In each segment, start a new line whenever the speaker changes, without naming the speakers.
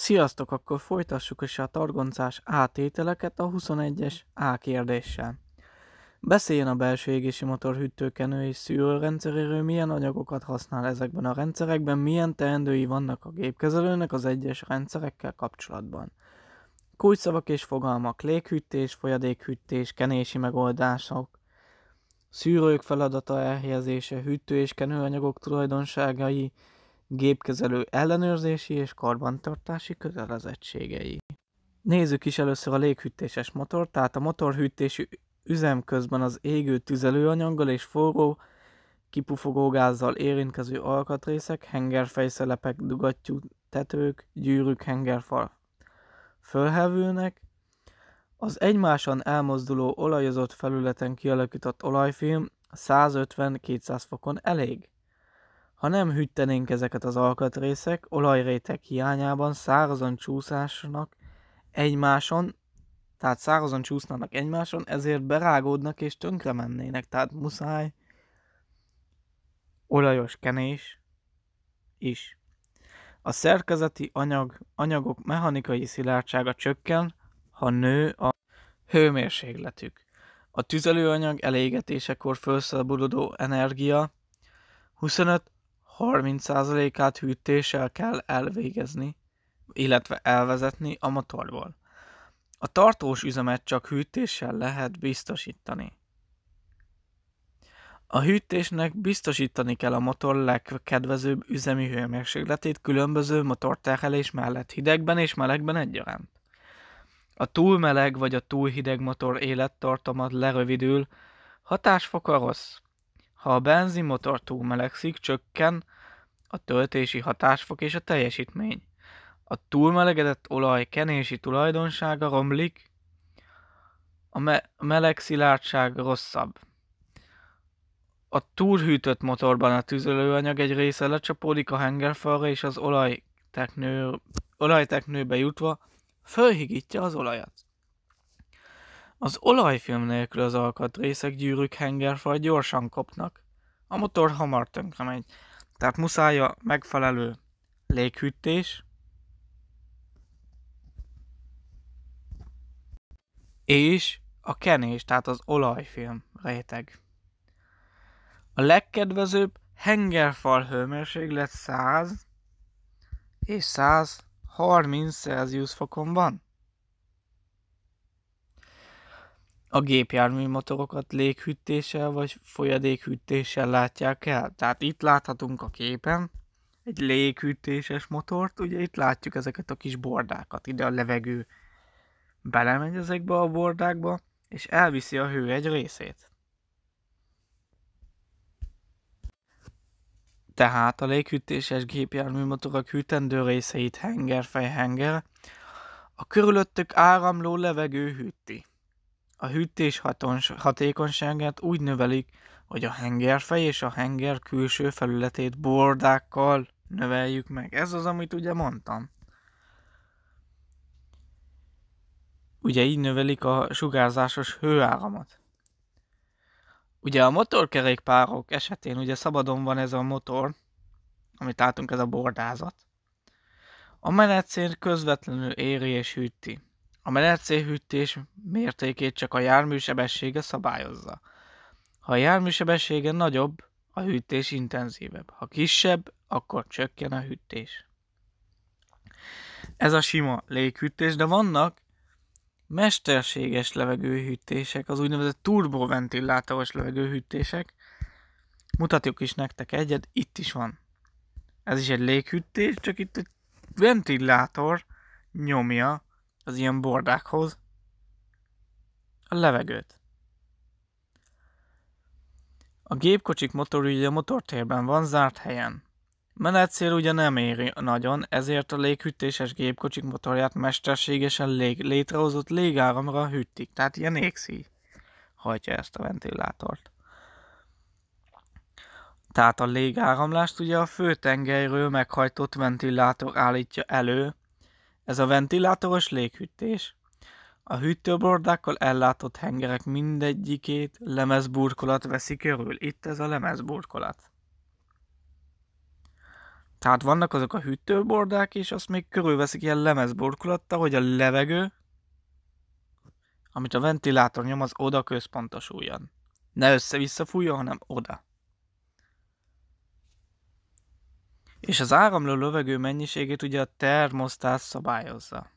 Sziasztok, akkor folytassuk is a targoncás átételeket a 21-es A kérdéssel. Beszéljen a belső égési motor hűtőkenő és szűrőrendszeréről, milyen anyagokat használ ezekben a rendszerekben, milyen teendői vannak a gépkezelőnek az egyes rendszerekkel kapcsolatban. Kulcsszavak és fogalmak, léghűtés, folyadékhűtés, kenési megoldások, szűrők feladata elhelyezése, hűtő és kenőanyagok tulajdonságai, gépkezelő ellenőrzési és karbantartási kötelezettségei. Nézzük is először a léghűtéses motor, tehát a motorhűtési üzem közben az égő tüzelőanyaggal és forró kipufogógázzal érintkező alkatrészek, hengerfejszelepek, dugattyú tetők, gyűrűk, hengerfal fölhevülnek, az egymáson elmozduló olajozott felületen kialakított olajfilm 150-200 fokon elég. Ha nem hűtenénk ezeket az alkatrészek, olajrétek hiányában szárazon csúszásnak egymáson, tehát szárazon csúsznának egymáson, ezért berágódnak és tönkre mennének, tehát muszáj olajos kenés is. A szerkezeti anyag, anyagok mechanikai szilárdsága csökken, ha nő a hőmérsékletük. A tüzelőanyag elégetésekor felszabaduló energia 25 30%-át hűtéssel kell elvégezni, illetve elvezetni a motorból. A tartós üzemet csak hűtéssel lehet biztosítani. A hűtésnek biztosítani kell a motor legkedvezőbb üzemi hőmérsékletét különböző motorterhelés mellett hidegben és melegben egyaránt. A túl meleg vagy a túl hideg motor élettartama lerövidül, hatásfoka rossz. Ha a benzinmotor túlmelegszik, csökken a töltési hatásfok és a teljesítmény. A túlmelegedett olaj kenési tulajdonsága romlik, a me- meleg szilárdság rosszabb. A túlhűtött motorban a tüzelőanyag egy része lecsapódik a hengerfalra, és az olajteknő, olajteknőbe jutva fölhigítja az olajat. Az olajfilm nélkül az alkatrészek, gyűrűk, hengerfal gyorsan kopnak. A motor hamar tönkre megy, tehát muszáj a megfelelő léghűtés, és a kenés, tehát az olajfilm réteg. A legkedvezőbb hengerfal hőmérséklet 100 és 130 Celsius fokon van. a gépjármű motorokat léghűtéssel vagy folyadékhűtéssel látják el. Tehát itt láthatunk a képen egy léghűtéses motort, ugye itt látjuk ezeket a kis bordákat, ide a levegő belemegy ezekbe a bordákba, és elviszi a hő egy részét. Tehát a léghűtéses motorok hűtendő részeit henger-fejhenger, a körülöttük áramló levegő hűti. A hűtés hatékonyságát úgy növelik, hogy a hengerfej és a henger külső felületét bordákkal növeljük meg. Ez az, amit ugye mondtam. Ugye így növelik a sugárzásos hőáramot. Ugye a motorkerékpárok esetén ugye szabadon van ez a motor, amit látunk, ez a bordázat. A menetszél közvetlenül éri és hűti. A hűtés mértékét csak a jármű sebessége szabályozza. Ha a jármű sebessége nagyobb, a hűtés intenzívebb. Ha kisebb, akkor csökken a hűtés. Ez a sima léghűtés, de vannak mesterséges levegőhűtések, az úgynevezett turboventillátoros levegőhűtések. Mutatjuk is nektek egyet, itt is van. Ez is egy léghűtés, csak itt egy ventilátor nyomja az ilyen bordákhoz, a levegőt. A gépkocsik motorügyi a motortérben van, zárt helyen. Menetszél ugye nem éri nagyon, ezért a léghűtéses gépkocsik motorját mesterségesen lég létrehozott légáramra hűtik, tehát ilyen égszí hajtja ezt a ventilátort. Tehát a légáramlást ugye a főtengelyről meghajtott ventilátor állítja elő, ez a ventilátoros léghűtés. A hűtőbordákkal ellátott hengerek mindegyikét lemezburkolat veszi körül. Itt ez a lemezburkolat. Tehát vannak azok a hűtőbordák, is, azt még körülveszik ilyen lemezburkolatta, hogy a levegő, amit a ventilátor nyom, az oda központosuljon. Ne össze-vissza fújjon, hanem oda. És az áramló lövegő mennyiségét ugye a termosztát szabályozza.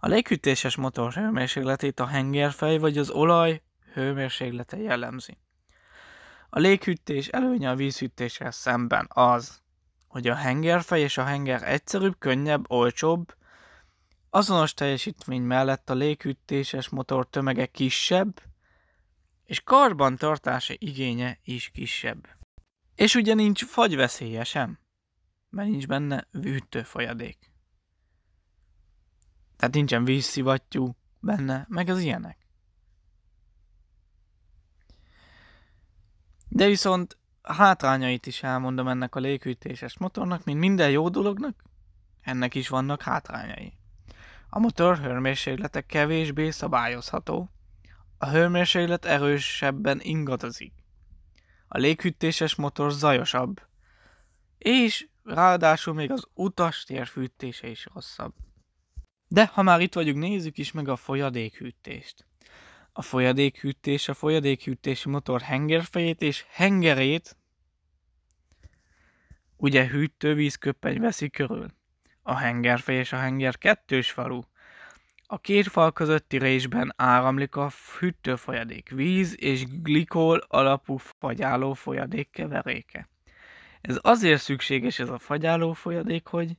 A léghűtéses motor hőmérsékletét a hengerfej vagy az olaj hőmérséklete jellemzi. A léghűtés előnye a vízhűtéssel szemben az, hogy a hengerfej és a henger egyszerűbb, könnyebb, olcsóbb, azonos teljesítmény mellett a léghűtéses motor tömege kisebb, és karbantartása igénye is kisebb. És ugye nincs fagyveszélye sem, mert nincs benne hűtőfolyadék. Tehát nincsen vízszivattyú benne, meg az ilyenek. De viszont hátrányait is elmondom ennek a léghűtéses motornak, mint minden jó dolognak, ennek is vannak hátrányai. A motor hőmérséklete kevésbé szabályozható, a hőmérséklet erősebben ingadozik. A léghűtéses motor zajosabb. És ráadásul még az utas térfűtése is rosszabb. De ha már itt vagyunk, nézzük is meg a folyadékhűtést. A folyadékhűtés a folyadékhűtési motor hengerfejét és hengerét, ugye hűtővíz veszi körül. A hengerfej és a henger kettős falu, a két fal közötti résben áramlik a hűtőfolyadék víz és glikol alapú fagyáló folyadék keveréke. Ez azért szükséges ez a fagyáló folyadék, hogy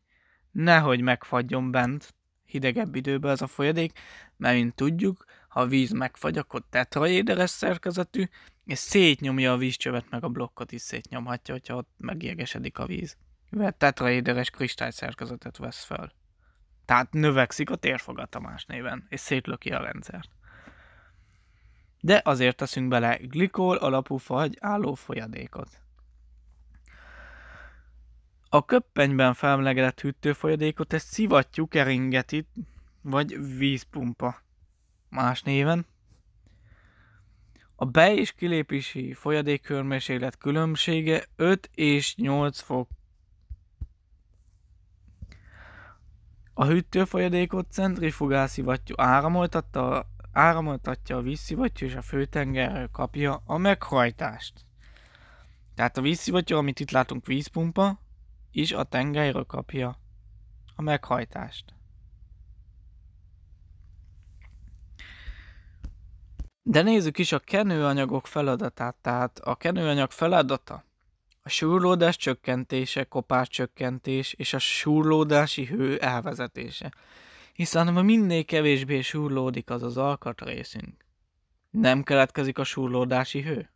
nehogy megfagyjon bent hidegebb időben ez a folyadék, mert mint tudjuk, ha a víz megfagy, akkor tetraéderes szerkezetű, és szétnyomja a vízcsövet, meg a blokkot is szétnyomhatja, hogyha ott megjegesedik a víz. Mert tetraéderes szerkezetet vesz fel. Tehát növekszik a térfogata más néven, és szétlöki a rendszert. De azért teszünk bele glikol alapú fagy álló folyadékot. A köppenyben felmelegedett hűtőfolyadékot egy szivattyú keringeti, vagy vízpumpa más néven. A be- és kilépési folyadékhőmérséklet különbsége 5 és 8 fok A hűtőfolyadékot centrifugászivattyú áramoltatta, áramoltatja a vízszivattyú és a főtengerről kapja a meghajtást. Tehát a vízszivattyú, amit itt látunk vízpumpa, is a tengerről kapja a meghajtást. De nézzük is a kenőanyagok feladatát. Tehát a kenőanyag feladata a súrlódás csökkentése, csökkentés és a súrlódási hő elvezetése, hiszen ha minél kevésbé súrlódik az az alkatrészünk, nem keletkezik a súrlódási hő.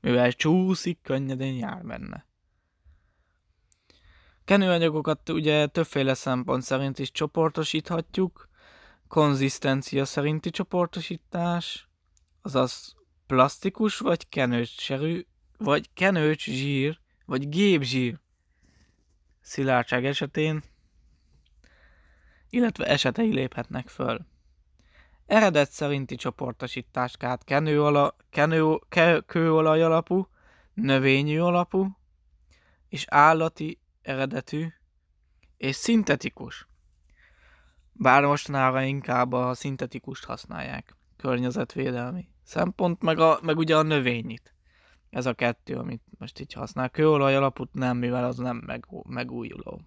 Mivel csúszik, könnyedén jár benne. Kenőanyagokat ugye többféle szempont szerint is csoportosíthatjuk, konzisztencia szerinti csoportosítás, azaz Plastikus vagy kenőcserű, vagy kenőcs zsír, vagy gépzsír szilárdság esetén, illetve esetei léphetnek föl. Eredet szerinti csoportosítás tehát kenő ala, kenő, ke, kőolaj alapú, növényi alapú, és állati eredetű, és szintetikus. Bár mostanára inkább a szintetikust használják, környezetvédelmi szempont, meg, a, meg ugye a növényit. Ez a kettő, amit most így használ. Kőolaj alapút nem, mivel az nem meg, megújuló.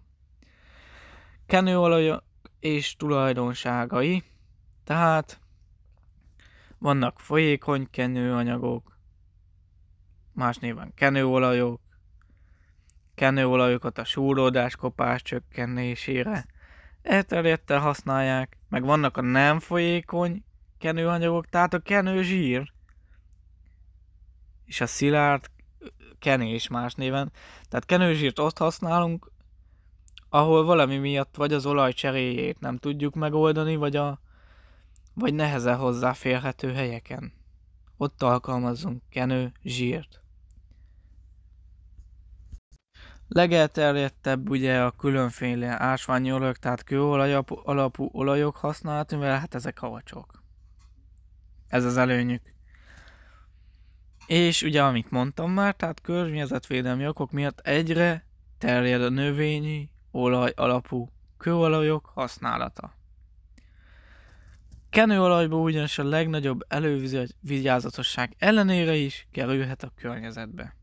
Kenőolaj és tulajdonságai. Tehát vannak folyékony kenőanyagok, más néven kenőolajok, kenőolajokat a súródás kopás csökkenésére elterjedten használják, meg vannak a nem folyékony kenőanyagok, tehát a kenő zsír, és a szilárd kenés más néven. Tehát kenőzsírt azt használunk, ahol valami miatt vagy az olaj cseréjét nem tudjuk megoldani, vagy a vagy neheze hozzáférhető helyeken. Ott alkalmazzunk kenő zsírt. Legelterjedtebb ugye a különféle ásványi olajok, tehát kőolaj alapú olajok használati, mivel hát ezek havacsok. Ez az előnyük. És ugye, amit mondtam már, tehát környezetvédelmi okok miatt egyre terjed a növényi, olaj alapú kőolajok használata. Kenőolajból ugyanis a legnagyobb elővigyázatosság ellenére is kerülhet a környezetbe.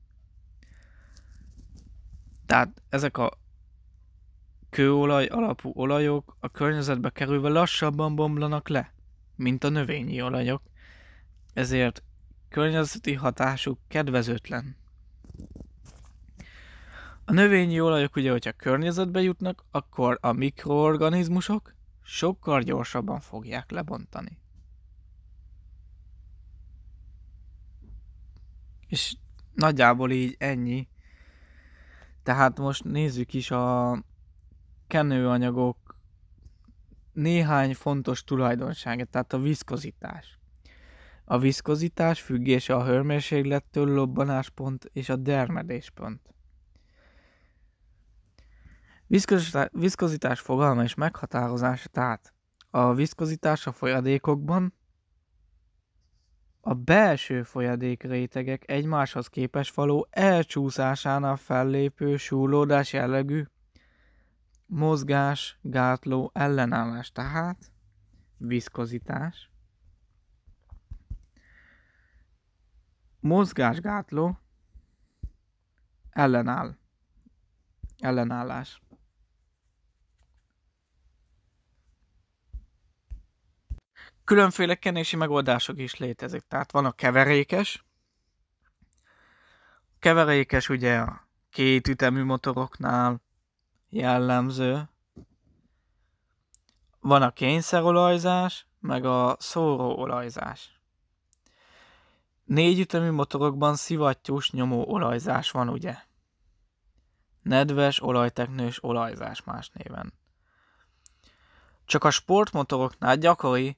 Tehát ezek a kőolaj alapú olajok a környezetbe kerülve lassabban bomlanak le, mint a növényi olajok, ezért környezeti hatásuk kedvezőtlen. A növényi olajok ugye, hogyha környezetbe jutnak, akkor a mikroorganizmusok sokkal gyorsabban fogják lebontani. És nagyjából így ennyi. Tehát most nézzük is a kenőanyagok néhány fontos tulajdonságát, tehát a viszkozitás. A viszkozitás függése a hőmérséklettől lobbanáspont és a dermedéspont. Viszkozitás, viszkozitás fogalma és meghatározása tehát a viszkozitás a folyadékokban, a belső folyadékrétegek egymáshoz képes való elcsúszásánál fellépő súlódás jellegű mozgás, gátló, ellenállás, tehát viszkozitás. mozgásgátló, ellenáll, ellenállás. Különféle kenési megoldások is létezik, tehát van a keverékes, a keverékes ugye a két ütemű motoroknál jellemző, van a kényszerolajzás, meg a szóróolajzás. Négyütemű motorokban szivattyús nyomó olajzás van, ugye? Nedves, olajteknős olajzás más néven. Csak a sportmotoroknál gyakori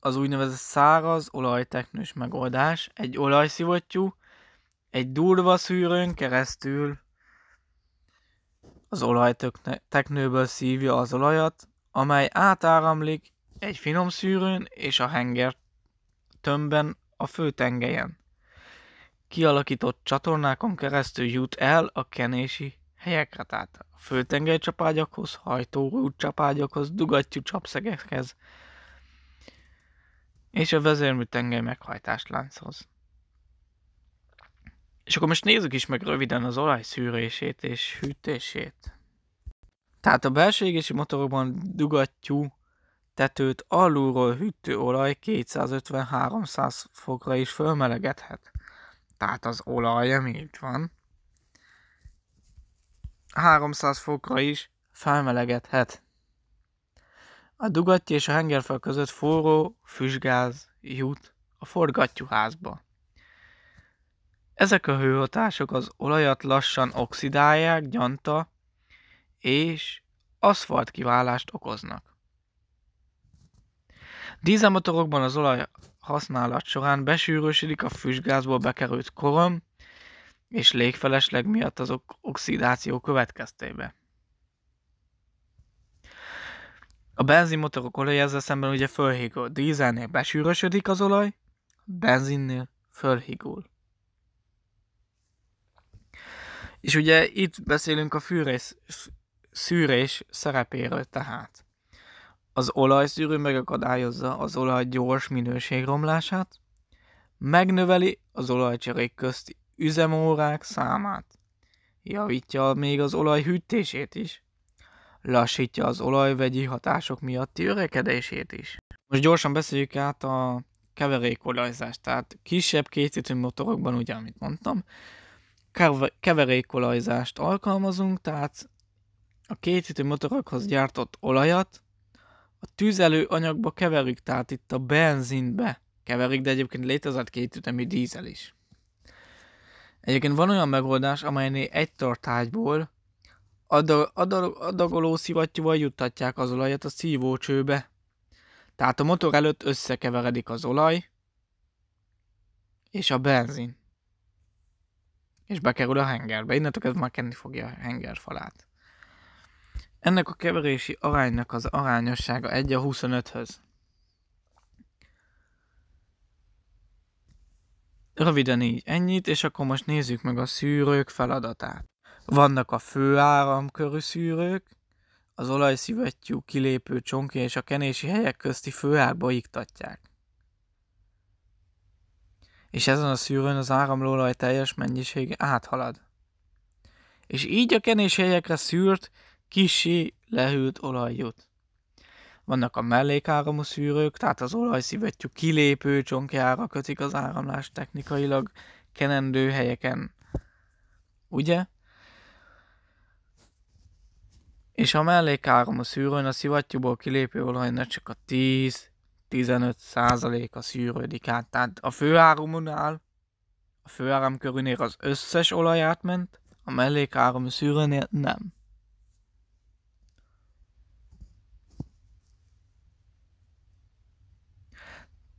az úgynevezett száraz olajteknős megoldás, egy olajszivattyú, egy durva szűrőn keresztül az olajteknőből szívja az olajat, amely átáramlik egy finom szűrőn és a henger tömbben a főtengelyen. Kialakított csatornákon keresztül jut el a kenési helyekre, tehát a főtengely csapágyakhoz, hajtóút csapágyakhoz, dugattyú csapszegekhez, és a vezérmű tengely meghajtáslánchoz. És akkor most nézzük is meg röviden az olaj szűrését és hűtését. Tehát a belső égési motorokban dugattyú tetőt alulról hűtőolaj 250-300 fokra is fölmelegedhet. Tehát az olaj, ami itt van, 300 fokra is felmelegedhet. A dugatty és a hengerfel között forró füstgáz jut a forgattyúházba. Ezek a hőhatások az olajat lassan oxidálják, gyanta és aszfalt kiválást okoznak. Dízelmotorokban az olaj használat során besűrűsödik a füstgázból bekerült korom és légfelesleg miatt azok oxidáció következtébe. A benzinmotorok olaj ezzel szemben ugye fölhígul. Dízelnél besűrösödik az olaj, benzinnél fölhígul. És ugye itt beszélünk a fűrész, szűrés szerepéről tehát. Az olajszűrő megakadályozza az olaj gyors minőségromlását, megnöveli az olajcserék közti üzemórák számát, javítja még az olaj hűtését is, lassítja az olajvegyi hatások miatti örekedését is. Most gyorsan beszéljük át a keverékolajzást, tehát kisebb készítő motorokban, ugye, amit mondtam, keverékolajzást alkalmazunk, tehát a készítő motorokhoz gyártott olajat a tüzelő anyagba keverik, tehát itt a benzinbe keverik, de egyébként létezett két ütemű dízel is. Egyébként van olyan megoldás, amelynél egy tartályból adag, adag, adagoló szivattyúval juttatják az olajat a szívócsőbe. Tehát a motor előtt összekeveredik az olaj és a benzin. És bekerül a hengerbe. Innentől ez már kenni fogja a henger falát. Ennek a keverési aránynak az arányossága 1 a 25-höz. Röviden így ennyit, és akkor most nézzük meg a szűrők feladatát. Vannak a főáramkörű szűrők, az olajszivattyú kilépő csonkja és a kenési helyek közti főárba iktatják. És ezen a szűrőn az áramló olaj teljes mennyisége áthalad. És így a kenési helyekre szűrt kisi lehűlt olaj jut. Vannak a mellékáramú szűrők, tehát az olajszivattyú kilépő csonkjára kötik az áramlást technikailag kenendő helyeken. Ugye? És a mellékáramú szűrőn a szivattyúból kilépő ne csak a 10-15 a szűrődik át. Tehát a főáramunál, a főáram körülnél az összes olaj átment, a mellékáramú szűrőnél nem.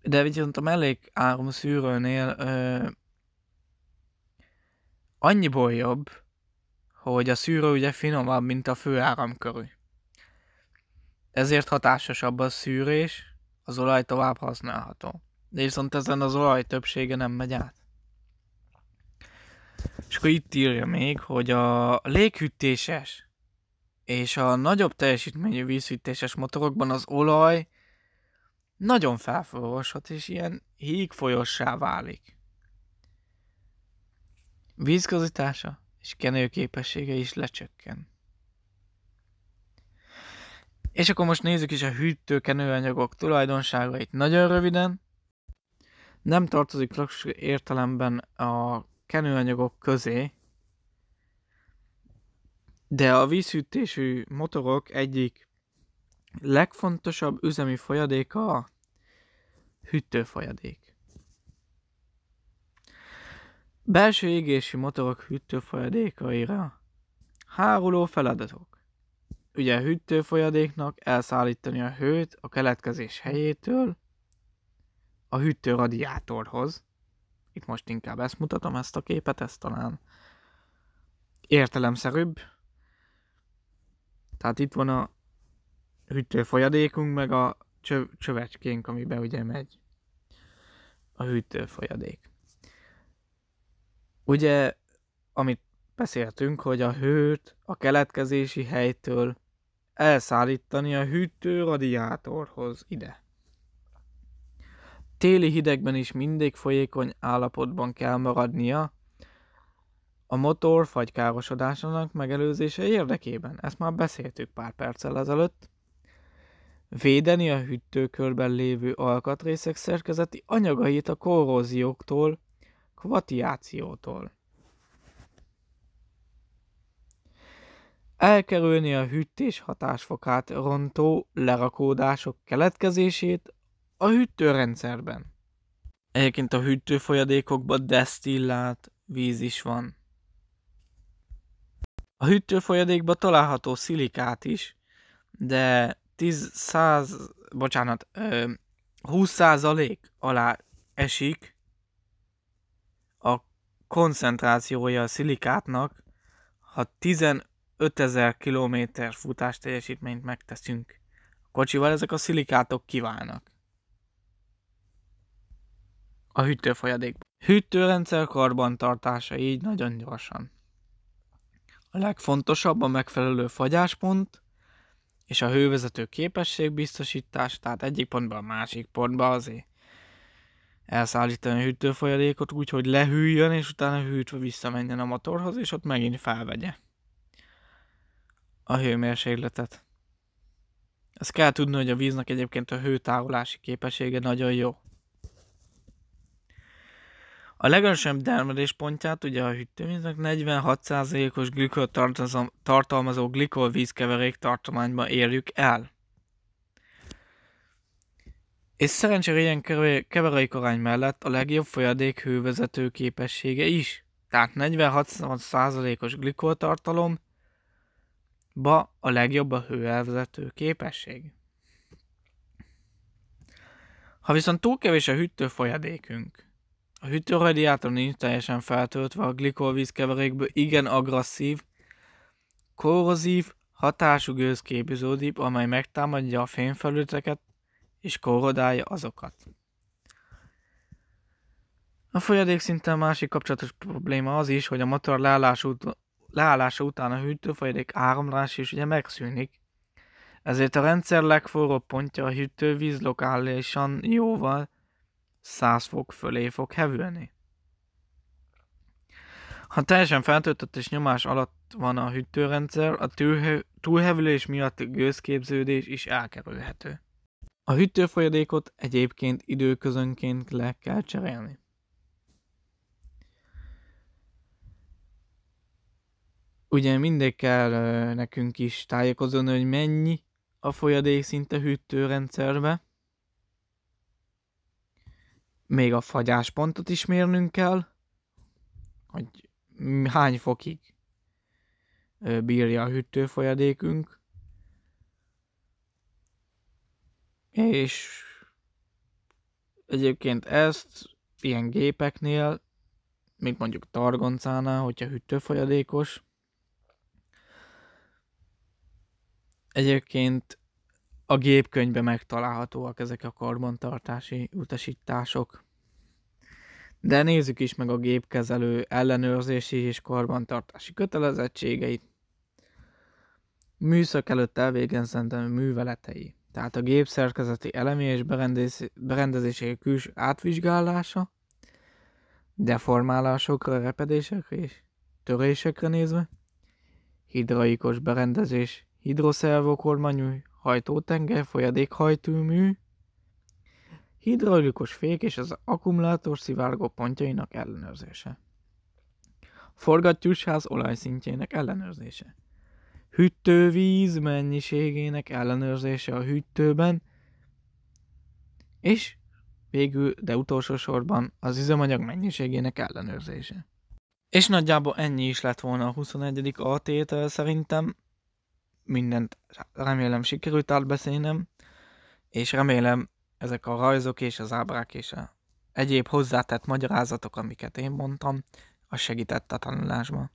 de viszont a három szűrőnél ö, annyiból jobb, hogy a szűrő ugye finomabb, mint a fő áramkörű. Ezért hatásosabb a szűrés, az olaj tovább használható. De viszont ezen az olaj többsége nem megy át. És akkor itt írja még, hogy a léghűtéses és a nagyobb teljesítményű vízhűtéses motorokban az olaj nagyon felforvashat, és ilyen híg folyossá válik. Vízgazítása és kenőképessége is lecsökken. És akkor most nézzük is a hűtőkenőanyagok tulajdonságait nagyon röviden. Nem tartozik klasszikus értelemben a kenőanyagok közé, de a vízhűtésű motorok egyik legfontosabb üzemi folyadéka a hűtőfolyadék. Belső égési motorok hűtőfolyadékaira háruló feladatok. Ugye hűtőfolyadéknak elszállítani a hőt a keletkezés helyétől a hűtőradiátorhoz. Itt most inkább ezt mutatom, ezt a képet, ezt talán értelemszerűbb. Tehát itt van a folyadékunk, meg a cső, csövecskénk, amiben ugye megy a folyadék. Ugye, amit beszéltünk, hogy a hőt a keletkezési helytől elszállítani a hűtő radiátorhoz ide. Téli hidegben is mindig folyékony állapotban kell maradnia a motor fagykárosodásának megelőzése érdekében. Ezt már beszéltük pár perccel ezelőtt védeni a hűtőkörben lévő alkatrészek szerkezeti anyagait a korrózióktól, kvatiációtól. Elkerülni a hűtés hatásfokát rontó lerakódások keletkezését a hűtőrendszerben. Egyébként a hűtőfolyadékokban desztillált víz is van. A hűtőfolyadékban található szilikát is, de 10 száz, bocsánat, 20 százalék alá esik a koncentrációja a szilikátnak, ha 15 ezer kilométer futás teljesítményt megteszünk a kocsival, ezek a szilikátok kiválnak a hűtőfolyadékba. Hűtőrendszer karbantartása így nagyon gyorsan. A legfontosabb a megfelelő fagyáspont, és a hővezető képességbiztosítás, tehát egyik pontba a másik pontba azért elszállítani a hűtőfolyadékot úgy, hogy lehűljön, és utána hűtve visszamenjen a motorhoz, és ott megint felvegye a hőmérsékletet. Ezt kell tudni, hogy a víznek egyébként a hőtávolási képessége nagyon jó. A dermedés pontját ugye a hűtővíznek 46%-os glikol tartalmazó glikol vízkeverék tartományban érjük el. És szerencsére ilyen keverék arány mellett a legjobb folyadék hővezető képessége is. Tehát 46%-os glikoltartalom ba a legjobb a hőelvezető képesség. Ha viszont túl kevés a hűtőfolyadékünk, a hűtőradiátor nincs teljesen feltöltve, a glikolvíz keverékből igen agresszív, korrozív hatású gőz képződik, amely megtámadja a fényfelületeket és korrodálja azokat. A folyadék szinten másik kapcsolatos probléma az is, hogy a motor leállása, ut- leállása után a hűtőfolyadék áramlás is ugye megszűnik, ezért a rendszer legforróbb pontja a hűtővíz lokálisan jóval 100 fok fölé fog hevülni. Ha teljesen feltöltött és nyomás alatt van a hűtőrendszer, a túlhevülés miatt gőzképződés is elkerülhető. A hűtőfolyadékot egyébként időközönként le kell cserélni. Ugye mindig kell nekünk is tájékozódni, hogy mennyi a folyadék szinte hűtőrendszerbe, még a fagyáspontot is mérnünk kell, hogy hány fokig bírja a hűtőfolyadékünk, és egyébként ezt ilyen gépeknél, mint mondjuk targoncánál, hogyha hűtőfolyadékos, egyébként a gépkönyvben megtalálhatóak ezek a karbantartási utasítások. De nézzük is meg a gépkezelő ellenőrzési és karbantartási kötelezettségeit. Műszak előtt elvégezendő műveletei, tehát a gép szerkezeti elemi és berendezési külső átvizsgálása, deformálásokra, repedésekre és törésekre nézve, hidraikos berendezés, hidroszervokormányú hajtótenger, folyadékhajtómű, hidraulikus fék és az akkumulátor szivárgó pontjainak ellenőrzése. Forgattyúsház olajszintjének ellenőrzése. Hűtővíz mennyiségének ellenőrzése a hűtőben, és végül, de utolsó sorban az üzemanyag mennyiségének ellenőrzése. És nagyjából ennyi is lett volna a 21. A tétel szerintem, mindent remélem sikerült átbeszélnem, és remélem ezek a rajzok és az ábrák és a egyéb hozzátett magyarázatok, amiket én mondtam, az segített a tanulásban.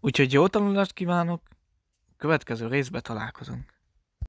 Úgyhogy jó tanulást kívánok, következő részbe találkozunk.